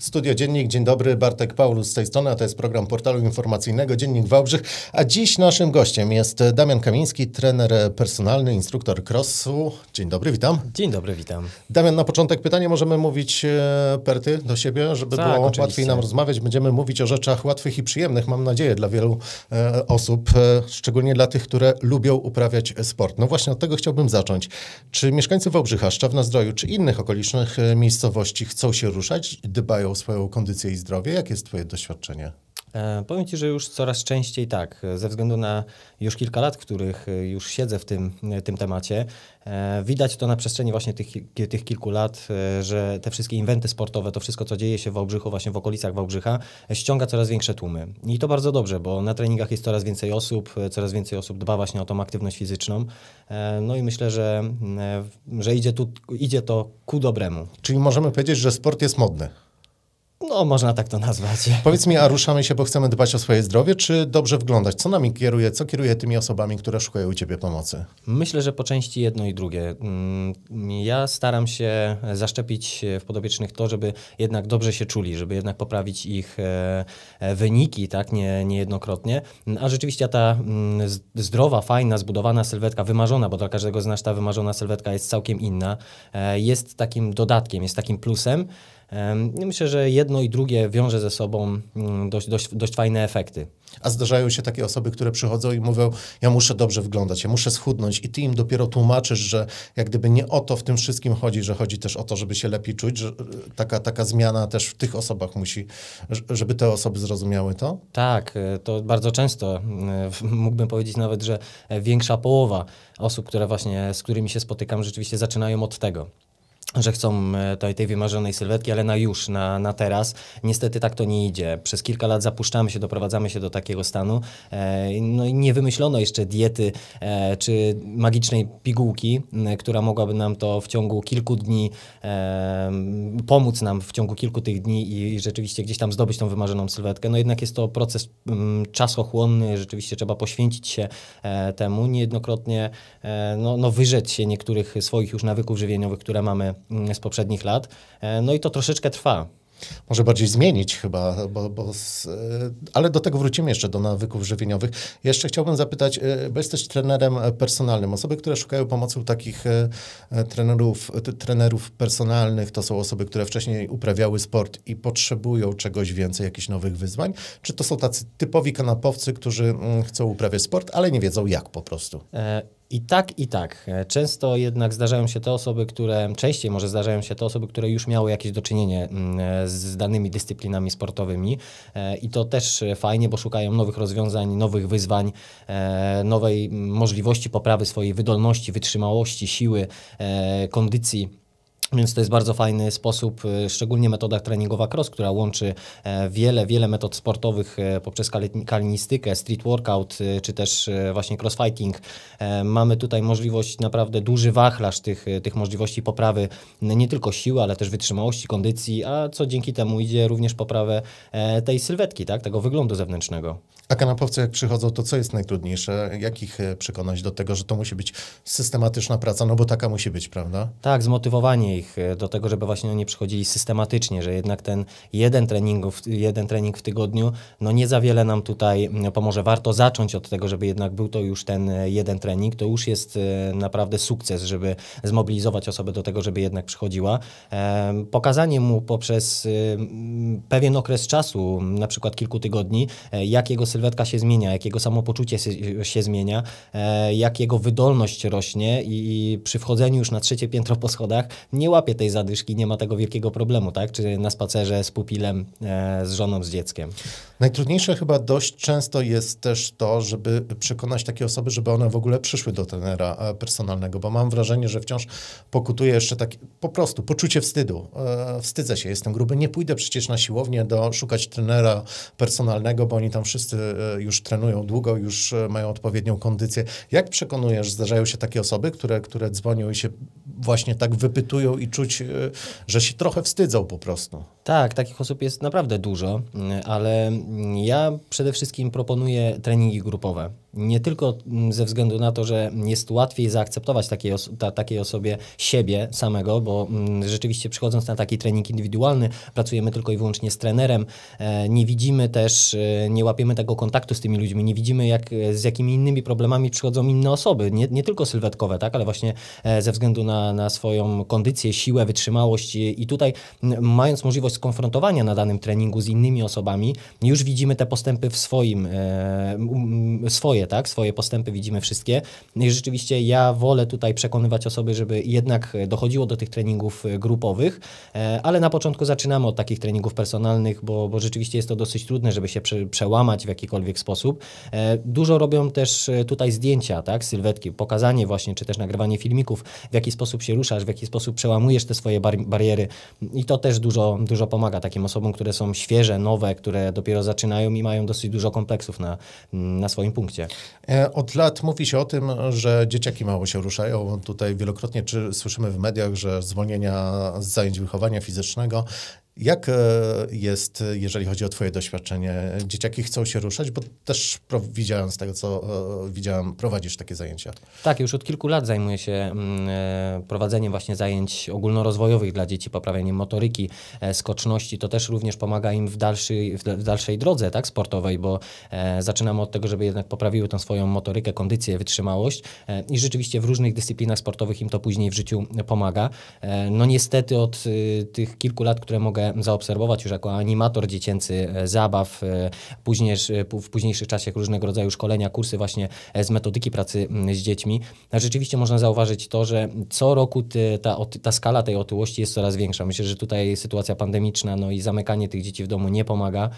Studio Dziennik, dzień dobry, Bartek Paulus z tej strony, a to jest program portalu informacyjnego Dziennik Wałbrzych, a dziś naszym gościem jest Damian Kamiński, trener personalny, instruktor crossu. Dzień dobry, witam. Dzień dobry, witam. Damian, na początek pytanie, możemy mówić e, perty do siebie, żeby tak, było oczywiście. łatwiej nam rozmawiać. Będziemy mówić o rzeczach łatwych i przyjemnych, mam nadzieję, dla wielu e, osób, e, szczególnie dla tych, które lubią uprawiać sport. No właśnie od tego chciałbym zacząć. Czy mieszkańcy Wałbrzycha, Szczawna Zdroju, czy innych okolicznych e, miejscowości chcą się ruszać, dbają o swoją kondycję i zdrowie. Jakie jest Twoje doświadczenie? E, powiem Ci, że już coraz częściej tak, ze względu na już kilka lat, w których e, już siedzę w tym, e, tym temacie, e, widać to na przestrzeni właśnie tych, tych kilku lat, e, że te wszystkie inwenty sportowe, to wszystko, co dzieje się w Wałbrzychu, właśnie w okolicach Wałbrzycha, e, ściąga coraz większe tłumy. I to bardzo dobrze, bo na treningach jest coraz więcej osób, coraz więcej osób dba właśnie o tą aktywność fizyczną. No i myślę, że, że idzie, tu, idzie to ku dobremu. Czyli możemy powiedzieć, że sport jest modny. No, można tak to nazwać. Powiedz mi, a ruszamy się, bo chcemy dbać o swoje zdrowie, czy dobrze wyglądać? Co nami kieruje, co kieruje tymi osobami, które szukają u Ciebie pomocy? Myślę, że po części jedno i drugie. Mm, ja staram się zaszczepić w podobiecznych to, żeby jednak dobrze się czuli, żeby jednak poprawić ich e, e, wyniki, tak, nie, niejednokrotnie. Mm, a rzeczywiście ta mm, zdrowa, fajna, zbudowana sylwetka, wymarzona, bo dla każdego z nas ta wymarzona sylwetka jest całkiem inna, e, jest takim dodatkiem, jest takim plusem. No myślę, że jedno i drugie wiąże ze sobą mm, dość, dość, dość fajne efekty. A zdarzają się takie osoby, które przychodzą i mówią, ja muszę dobrze wyglądać, ja muszę schudnąć i ty im dopiero tłumaczysz, że jak gdyby nie o to w tym wszystkim chodzi, że chodzi też o to, żeby się lepiej czuć, że e, taka, taka zmiana też w tych osobach musi, żeby te osoby zrozumiały to? Tak, e, to bardzo często, e, mógłbym powiedzieć nawet, że większa połowa osób, które właśnie, z którymi się spotykam, rzeczywiście zaczynają od tego że chcą e, tej, tej wymarzonej sylwetki, ale na już, na, na teraz. Niestety tak to nie idzie. Przez kilka lat zapuszczamy się, doprowadzamy się do takiego stanu. E, no i nie wymyślono jeszcze diety e, czy magicznej pigułki, która mogłaby nam to w ciągu kilku dni pomóc nam w ciągu kilku tych dni i rzeczywiście gdzieś tam zdobyć tą wymarzoną sylwetkę. No jednak jest to proces czasochłonny, rzeczywiście trzeba poświęcić się temu. Niejednokrotnie no, no wyrzec się niektórych swoich już nawyków żywieniowych, które mamy Mm, z poprzednich lat. E, no i to troszeczkę trwa może bardziej zmienić chyba, bo, bo z, e, ale do tego wrócimy jeszcze, do nawyków żywieniowych. Jeszcze chciałbym zapytać, e, bo jesteś trenerem personalnym. Osoby, które szukają pomocy u takich trenerów, trenerów personalnych, to są osoby, które wcześniej uprawiały sport i potrzebują czegoś więcej, jakichś nowych wyzwań? Czy to są tacy typowi kanapowcy, którzy mm, chcą uprawiać sport, ale nie wiedzą jak po prostu? E i tak, i tak. E, często jednak zdarzają się te osoby, które, częściej może zdarzają się te osoby, które już miały jakieś do czynienia mm, e, z danymi dyscyplinami sportowymi e, i to też fajnie, bo szukają nowych rozwiązań, nowych wyzwań, nowej mm, możliwości poprawy swojej wydolności, wytrzymałości, siły, kondycji więc to jest bardzo fajny sposób, y, szczególnie metoda treningowa cross, która łączy e, wiele, wiele metod sportowych e, poprzez kalinistykę, street workout y, czy też e, właśnie crossfighting. Mamy tutaj możliwość, naprawdę duży wachlarz tych, tych możliwości poprawy nie tylko siły, ale też wytrzymałości, kondycji, a co dzięki temu idzie również poprawę tej sylwetki, tak, tego wyglądu zewnętrznego. A kanapowcy jak przychodzą, to co jest najtrudniejsze? Jak ich e, przekonać do tego, że to musi być systematyczna praca? No bo taka musi być, prawda? Tak, zmotywowanie ich e, do tego, żeby właśnie oni no przychodzili systematycznie, że jednak ten jeden, treningów, jeden trening w tygodniu, no nie za wiele nam tutaj mm, pomoże. Warto zacząć od tego, żeby jednak był to już ten e, jeden trening. To już jest naprawdę sukces, żeby zmobilizować osobę do tego, żeby jednak przychodziła. Pokazanie mu poprzez pewien okres czasu, na przykład kilku tygodni, jak jego sylwetka się zmienia, jak jego samopoczucie się, zmienia, e, jak jego wydolność rośnie i, i przy wchodzeniu już na trzecie piętro po schodach nie łapie tej zadyszki, nie ma tego wielkiego problemu, tak? Czy na spacerze z pupilem, e, z żoną, z dzieckiem. Najtrudniejsze chyba dość często jest też to, żeby przekonać takie osoby, żeby one w ogóle przyszły do trenera e, personalnego, bo mam wrażenie, że wciąż pokutuje jeszcze takie po prostu poczucie wstydu. E, wstydzę się, jestem gruby, nie pójdę przecież na siłownię do szukać trenera personalnego, bo oni tam wszyscy e, już trenują długo, już mają odpowiednią kondycję. Jak przekonujesz, zdarzają się takie osoby, które, które dzwonią i się właśnie tak wypytują i czuć, że się trochę wstydzą po prostu? Tak, takich osób jest naprawdę dużo, mm, ale ja przede wszystkim proponuję treningi grupowe nie tylko mm, ze względu na to, że jest łatwiej zaakceptować takiej, oso ta, takiej osobie siebie samego, bo mm, rzeczywiście przychodząc na taki trening indywidualny, pracujemy tylko i wyłącznie z trenerem, e, nie widzimy też, e, nie łapiemy tego kontaktu z tymi ludźmi, nie widzimy jak, e, z jakimi innymi problemami przychodzą inne osoby, nie, nie tylko sylwetkowe, tak, ale właśnie e, ze względu na, na swoją kondycję, siłę, wytrzymałość i, e, i tutaj m, mając możliwość skonfrontowania na danym treningu z innymi osobami, już widzimy te postępy w swoim, e, swoje swoje, tak? Swoje postępy widzimy wszystkie. No I rzeczywiście ja wolę tutaj przekonywać osoby, żeby jednak dochodziło do tych treningów e, grupowych, e, ale na początku zaczynamy od takich treningów personalnych, bo, bo rzeczywiście jest to dosyć trudne, żeby się prze, przełamać w jakikolwiek sposób. E, dużo robią też tutaj zdjęcia, tak? Sylwetki, pokazanie właśnie, czy też nagrywanie filmików, w jaki sposób się ruszasz, w jaki sposób przełamujesz te swoje bar bariery. I to też dużo, dużo pomaga takim osobom, które są świeże, nowe, które dopiero zaczynają i mają dosyć dużo kompleksów na, na swoim punkcie. E, od lat mówi się o tym, że dzieciaki mało się ruszają. Tutaj wielokrotnie czy słyszymy w mediach, że zwolnienia z zajęć wychowania fizycznego jak e, jest, jeżeli chodzi o Twoje doświadczenie? Dzieciaki chcą się ruszać, bo też widziałem z tego, co e, widziałem, prowadzisz takie zajęcia. Tak, już od kilku lat zajmuję się mm, e, prowadzeniem właśnie zajęć ogólnorozwojowych dla dzieci, poprawianiem motoryki, skoczności. To też również pomaga im w, dalszej w dalszej drodze tak, sportowej, bo zaczynamy od tego, żeby jednak poprawiły tą swoją motorykę, kondycję, wytrzymałość i rzeczywiście w różnych dyscyplinach sportowych im to później w życiu pomaga. No niestety od y, tych kilku lat, które mogę zaobserwować już jako animator dziecięcy e, zabaw, e, później, e, w późniejszych czasach różnego rodzaju szkolenia, kursy właśnie z metodyki pracy z dziećmi, rzeczywiście można zauważyć to, że co roku ty, ta, ta skala tej otyłości jest coraz większa. Myślę, że tutaj sytuacja pandemiczna no i zamykanie tych dzieci w domu nie pomaga,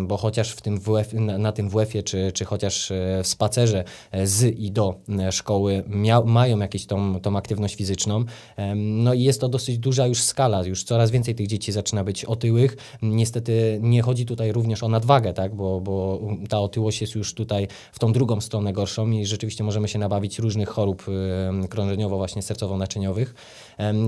bo chociaż w tym WF, na, tym WF-ie, czy, czy chociaż w spacerze z i do szkoły mia, mają jakąś tą, tą aktywność fizyczną, no i jest to dosyć duża już skala, już coraz więcej tych dzieci dzieci zaczyna być otyłych. Niestety nie chodzi tutaj również o nadwagę, tak? bo, bo ta otyłość jest już tutaj w tą drugą stronę gorszą i rzeczywiście możemy się nabawić różnych chorób krążeniowo właśnie sercowo-naczyniowych.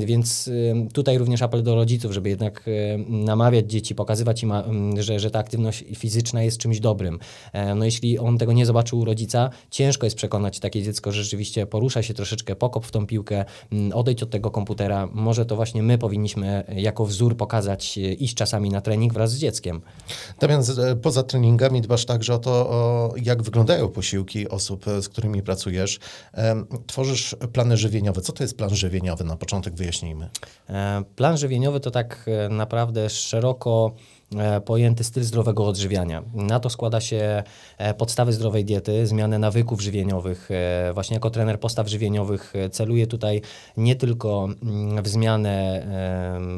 Więc tutaj również apel do rodziców, żeby jednak namawiać dzieci, pokazywać im, że, że ta aktywność fizyczna jest czymś dobrym. E, no jeśli on tego nie zobaczył u rodzica, ciężko jest przekonać takie dziecko, że rzeczywiście porusza się troszeczkę, pokop w tą piłkę, odejdź od tego komputera. Może to właśnie my powinniśmy jako wzór pokazać, e, iść czasami na trening wraz z dzieckiem. Natomiast tak e, poza treningami dbasz także o to, o jak wyglądają posiłki osób, e, z którymi pracujesz. Tworzysz plany żywieniowe. Co to jest plan żywieniowy? Na początek wyjaśnijmy. Plan żywieniowy to tak naprawdę szeroko E, pojęty styl zdrowego odżywiania. Na to składa się e, podstawy zdrowej diety, zmianę nawyków żywieniowych. E, właśnie jako trener postaw żywieniowych celuję tutaj nie tylko mm, w zmianę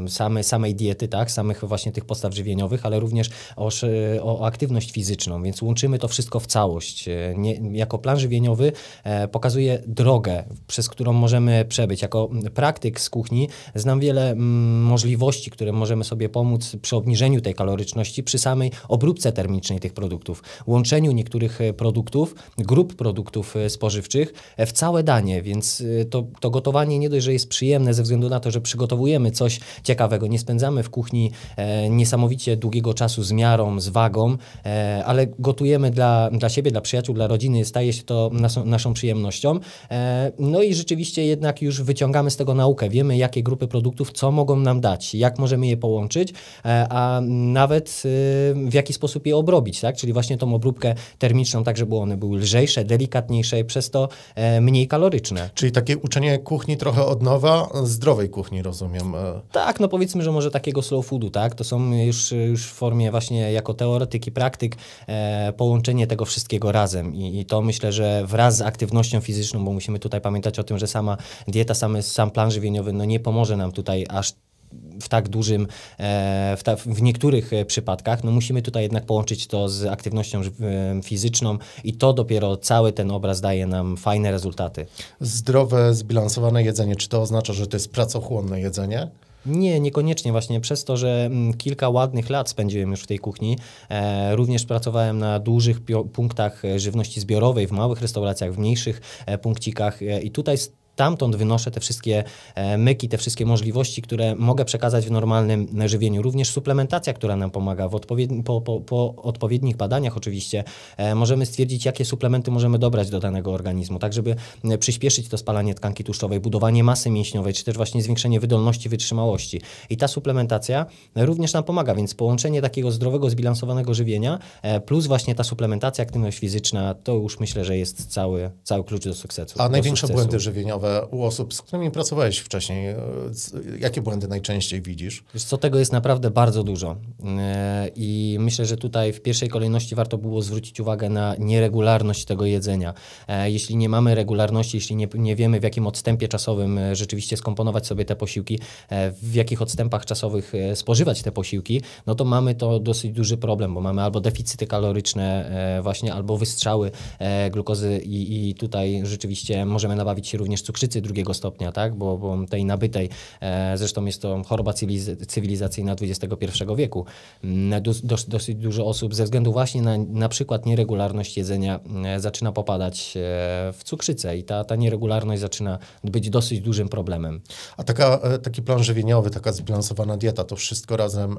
samej, samej diety, tak, samych właśnie tych postaw żywieniowych, ale również o, o aktywność fizyczną, więc łączymy to wszystko w całość. Nie, jako plan żywieniowy pokazuje drogę, przez którą możemy przebyć. Jako praktyk z kuchni znam wiele mm, możliwości, które możemy sobie pomóc przy obniżeniu tej kalorii kaloryczności przy samej obróbce termicznej tych produktów, łączeniu niektórych e, produktów, grup produktów e, spożywczych e, w całe danie, więc to, to gotowanie nie dość, że jest przyjemne ze względu na to, że przygotowujemy coś ciekawego, nie spędzamy w kuchni e, niesamowicie długiego czasu z miarą, z wagą, e, ale gotujemy dla, dla siebie, dla przyjaciół, dla rodziny, staje się to naszą, naszą przyjemnością. E, no i rzeczywiście jednak już wyciągamy z tego naukę, wiemy jakie grupy produktów co mogą nam dać, jak możemy je połączyć, a mm, nawet y, w jaki sposób je obrobić, tak? Czyli właśnie tą obróbkę termiczną, tak żeby one były lżejsze, delikatniejsze i przez to e, mniej kaloryczne. Czyli takie uczenie kuchni trochę od nowa, zdrowej kuchni, rozumiem. E. Tak, no powiedzmy, że może takiego slow foodu, tak? To są już, już w formie właśnie jako teoretyki, i praktyk e, połączenie tego wszystkiego razem I, I, to myślę, że wraz z aktywnością fizyczną, bo musimy tutaj pamiętać o tym, że sama dieta, sam plan żywieniowy no nie pomoże nam tutaj aż w tak dużym, e, w, ta, w niektórych e, przypadkach, no musimy tutaj jednak połączyć to z aktywnością e, fizyczną i to dopiero cały ten obraz daje nam fajne rezultaty. Zdrowe, zbilansowane jedzenie, czy to oznacza, że to jest pracochłonne jedzenie? Nie, niekoniecznie właśnie przez to, że mm, kilka ładnych lat spędziłem już w tej kuchni. E, również pracowałem na dużych punktach żywności zbiorowej, w małych restauracjach, w mniejszych e, punkcikach e, i tutaj stamtąd wynoszę te wszystkie e, myki, te wszystkie możliwości, które mogę przekazać w normalnym e, żywieniu. Również suplementacja, która nam pomaga. W odpowiedni, po, po, po, odpowiednich badaniach oczywiście e, możemy stwierdzić, jakie suplementy możemy dobrać do danego organizmu, tak żeby przyspieszyć to spalanie tkanki tłuszczowej, budowanie masy mięśniowej, czy też właśnie zwiększenie wydolności, wytrzymałości. I ta suplementacja również nam pomaga, więc połączenie takiego zdrowego, zbilansowanego żywienia plus właśnie ta suplementacja, aktywność fizyczna, to już myślę, że jest cały, cały klucz do sukcesu. A do największe sukcesu. błędy żywieniowe u osób, z którymi pracowałeś wcześniej? E, jakie błędy najczęściej widzisz? Wiesz co, tego jest naprawdę bardzo dużo. E, I myślę, że tutaj w pierwszej kolejności warto było zwrócić uwagę na nieregularność tego jedzenia. E, jeśli nie mamy regularności, jeśli nie, nie wiemy w jakim odstępie czasowym rzeczywiście skomponować sobie te posiłki, w jakich odstępach czasowych spożywać te posiłki, no to mamy to dosyć duży problem, bo mamy albo deficyty kaloryczne właśnie, albo wystrzały glukozy i, i tutaj rzeczywiście możemy nabawić się również cukru cukrzycy drugiego stopnia, tak? bo, bo tej nabytej, e, zresztą jest to choroba cywilizacyjna XXI wieku. Mm, dosyć dużo osób ze względu właśnie na na przykład nieregularność jedzenia e, zaczyna popadać e, w cukrzycę i ta, ta nieregularność zaczyna być dosyć dużym problemem. A taka, taki plan żywieniowy, taka zbilansowana dieta, to wszystko razem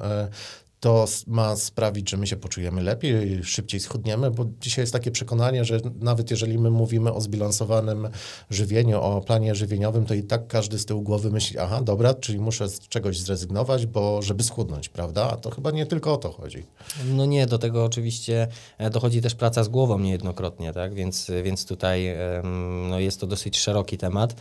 to ma sprawić, że my się poczujemy lepiej, szybciej schudniemy, bo dzisiaj jest takie przekonanie, że nawet jeżeli my mówimy o zbilansowanym żywieniu, o planie żywieniowym, to i tak każdy z tyłu głowy myśli, aha, dobra, czyli muszę z czegoś zrezygnować, bo żeby schudnąć, prawda? A to chyba nie tylko o to chodzi. No nie, do tego oczywiście e, dochodzi też praca z głową niejednokrotnie, tak? Więc, więc tutaj no jest to dosyć szeroki temat.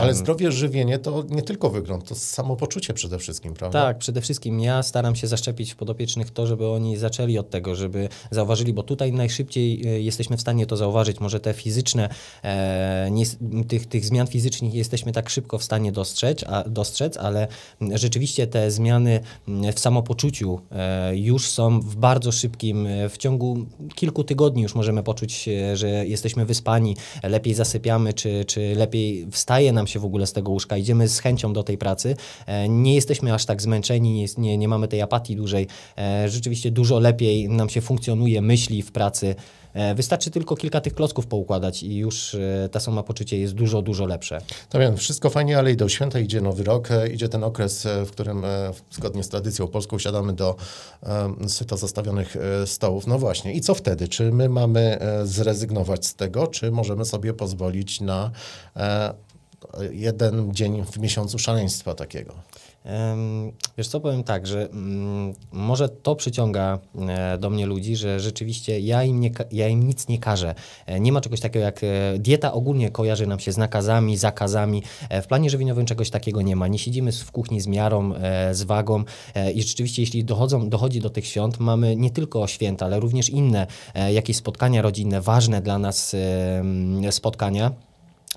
Ale zdrowie, żywienie to nie tylko wygląd, to samopoczucie przede wszystkim, prawda? Tak, przede wszystkim ja staram się zaszczepić w podopiecznych to, żeby oni zaczęli od tego, żeby zauważyli, bo tutaj najszybciej e, jesteśmy w stanie to zauważyć. Może te fizyczne, e, nie, tych, tych zmian fizycznych jesteśmy tak szybko w stanie dostrzec, a, dostrzec, ale rzeczywiście te zmiany mm, w samopoczuciu e, już są w bardzo szybkim, w ciągu kilku tygodni już możemy poczuć, że jesteśmy wyspani, lepiej zasypiamy, czy, czy lepiej wstaje nam się w ogóle z tego łóżka, idziemy z chęcią do tej pracy, e, nie jesteśmy aż tak zmęczeni, nie, nie, nie mamy tej apatii dłużej, e, rzeczywiście dużo lepiej nam się funkcjonuje, myśli w pracy, E, wystarczy tylko kilka tych klocków poukładać i już e, ta sama poczucie jest dużo, dużo lepsze. Damian, wszystko fajnie, ale idą święta, idzie nowy rok, e, idzie ten okres, w którym zgodnie z tradycją polską siadamy do syta zastawionych stołów. No właśnie, i co wtedy? Czy my mamy zrezygnować z tego, czy możemy sobie pozwolić na jeden dzień w miesiącu szaleństwa takiego? Wiesz co, powiem tak, że mm, może to przyciąga e, do mnie ludzi, że rzeczywiście ja im, nie, ja im nic nie każę. E, nie ma czegoś takiego jak e, dieta ogólnie kojarzy nam się z nakazami, zakazami. W planie żywieniowym czegoś takiego nie ma. Nie siedzimy w kuchni z miarą, z wagą i rzeczywiście jeśli dochodzą, dochodzi do tych świąt, mamy nie tylko święta, ale również inne jakieś spotkania rodzinne, ważne dla nas spotkania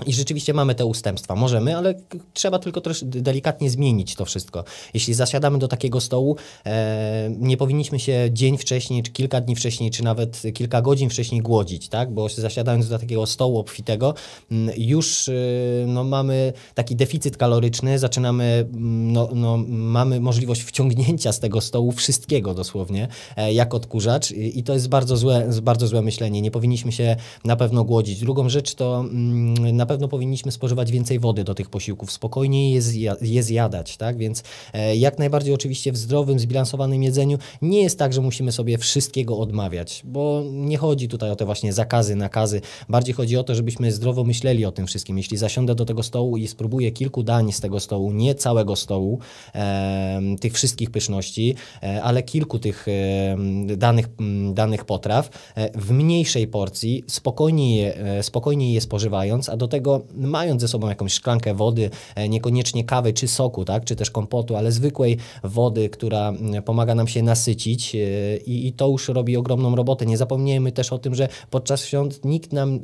i rzeczywiście mamy te ustępstwa. Możemy, ale trzeba tylko troszkę delikatnie zmienić to wszystko. Jeśli zasiadamy do takiego stołu, e, nie powinniśmy się dzień wcześniej, czy kilka dni wcześniej, czy nawet kilka godzin wcześniej głodzić, tak? Bo zasiadając do takiego stołu obfitego, mm, już y, no, mamy taki deficyt kaloryczny, zaczynamy, mm, no, no, mamy możliwość wciągnięcia z tego stołu wszystkiego dosłownie, e, jak odkurzacz i to jest bardzo złe, bardzo złe myślenie. Nie powinniśmy się na pewno głodzić. Drugą rzecz to mm, na na pewno powinniśmy spożywać więcej wody do tych posiłków, spokojniej je, je zjadać, tak? Więc e, jak najbardziej oczywiście w zdrowym, zbilansowanym jedzeniu nie jest tak, że musimy sobie wszystkiego odmawiać, bo nie chodzi tutaj o te właśnie zakazy, nakazy. Bardziej chodzi o to, żebyśmy zdrowo myśleli o tym wszystkim. Jeśli zasiądę do tego stołu i spróbuję kilku dań z tego stołu, nie całego stołu, e, tych wszystkich pyszności, e, ale kilku tych e, danych, danych potraw, e, w mniejszej porcji, spokojnie je, e, spokojnie je spożywając, a do tego mając ze sobą jakąś szklankę wody, e, niekoniecznie kawy czy soku, tak, czy też kompotu, ale zwykłej wody, która mm, pomaga nam się nasycić e, i, i to już robi ogromną robotę. Nie zapomnijmy też o tym, że podczas świąt nikt nam,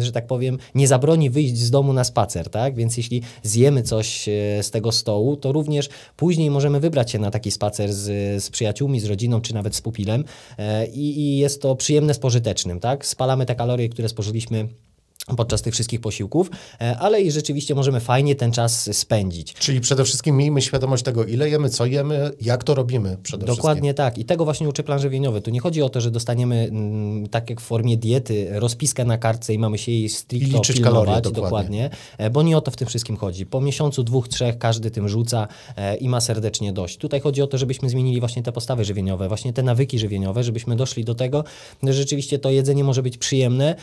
e, że tak powiem, nie zabroni wyjść z domu na spacer, tak, więc jeśli zjemy coś z tego stołu, to również później możemy wybrać się na taki spacer z, z przyjaciółmi, z rodziną, czy nawet z pupilem i, i jest to przyjemne z pożytecznym, tak, spalamy te kalorie, które spożyliśmy podczas tych wszystkich posiłków, e, ale i rzeczywiście możemy fajnie ten czas spędzić. Czyli przede wszystkim miejmy świadomość tego, ile jemy, co jemy, jak to robimy przede Dokładnie tak. I tego właśnie uczy plan żywieniowy. Tu nie chodzi o to, że dostaniemy mm, tak jak w formie diety rozpiskę na kartce i mamy się jej stricte I liczyć pilnować. Kalorie, dokładnie. dokładnie. E, bo nie o to w tym wszystkim chodzi. Po miesiącu, dwóch, trzech każdy tym rzuca e, i ma serdecznie dość. Tutaj chodzi o to, żebyśmy zmienili właśnie te postawy żywieniowe, właśnie te nawyki żywieniowe, żebyśmy doszli do tego, że rzeczywiście to jedzenie może być przyjemne,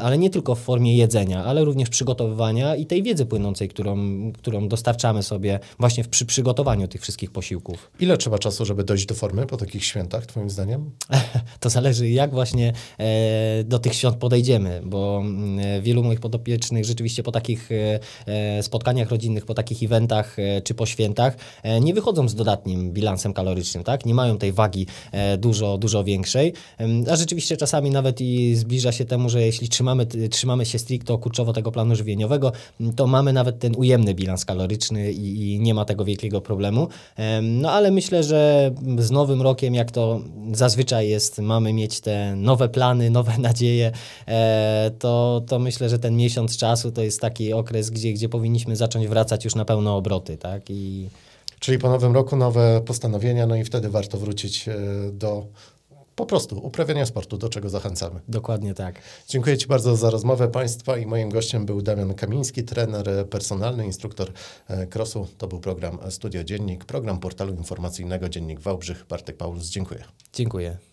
ale nie tylko w formie formie jedzenia, ale również przygotowywania i tej wiedzy płynącej, którą, którą dostarczamy sobie właśnie przy przygotowaniu tych wszystkich posiłków. Ile trzeba czasu, żeby dojść do formy po takich świętach, Twoim zdaniem? to zależy, jak właśnie e, do tych świąt podejdziemy, bo mm, e, wielu moich podopiecznych rzeczywiście po takich e, e spotkaniach rodzinnych, po takich eventach e, czy po świętach e, nie wychodzą z dodatnim bilansem kalorycznym, tak? Nie mają tej wagi dużo, dużo większej. a rzeczywiście czasami nawet i zbliża się temu, że jeśli trzymamy, trzymamy się się stricto kurczowo tego planu żywieniowego, to mamy nawet ten ujemny bilans kaloryczny i, i nie ma tego wielkiego problemu. No ale myślę, że z nowym rokiem, jak to zazwyczaj jest, mamy mieć te nowe plany, nowe nadzieje, e, to, to myślę, że ten miesiąc czasu to jest taki okres, gdzie, gdzie powinniśmy zacząć wracać już na pełno obroty, tak? I... Czyli po nowym roku nowe postanowienia, no i wtedy warto wrócić e, do po prostu uprawiania sportu, do czego zachęcamy. Dokładnie tak. Dziękuję Ci bardzo za rozmowę Państwa i moim gościem był Damian Kamiński, trener personalny, instruktor e, krosu. To był program Studio Dziennik, program portalu informacyjnego Dziennik Wałbrzych. Bartek Paulus, dziękuję. Dziękuję.